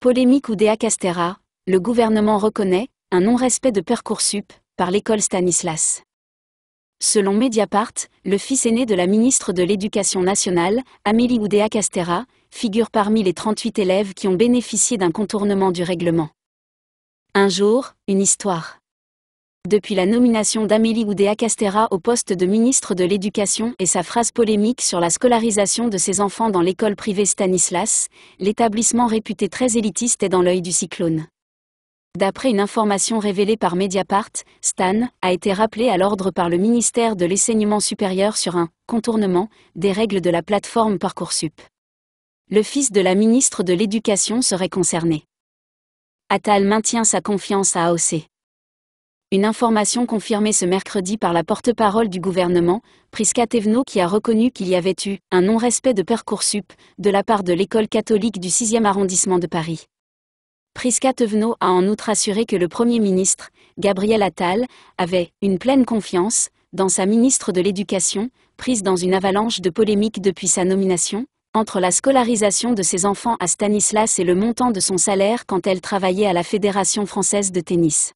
Polémique Oudea Castera, le gouvernement reconnaît un non-respect de Percoursup par l'école Stanislas. Selon Mediapart, le fils aîné de la ministre de l'Éducation nationale, Amélie Oudéa Castera, figure parmi les 38 élèves qui ont bénéficié d'un contournement du règlement. Un jour, une histoire depuis la nomination d'Amélie Oudéa-Castera au poste de ministre de l'Éducation et sa phrase polémique sur la scolarisation de ses enfants dans l'école privée Stanislas, l'établissement réputé très élitiste est dans l'œil du cyclone. D'après une information révélée par Mediapart, Stan a été rappelé à l'ordre par le ministère de l'Enseignement supérieur sur un contournement des règles de la plateforme Parcoursup. Le fils de la ministre de l'Éducation serait concerné. Attal maintient sa confiance à AOC. Une information confirmée ce mercredi par la porte-parole du gouvernement, Prisca Tevenot, qui a reconnu qu'il y avait eu un non-respect de Parcoursup de la part de l'école catholique du 6e arrondissement de Paris. Prisca Tevenot a en outre assuré que le Premier ministre, Gabriel Attal, avait une pleine confiance dans sa ministre de l'Éducation, prise dans une avalanche de polémiques depuis sa nomination, entre la scolarisation de ses enfants à Stanislas et le montant de son salaire quand elle travaillait à la Fédération française de tennis.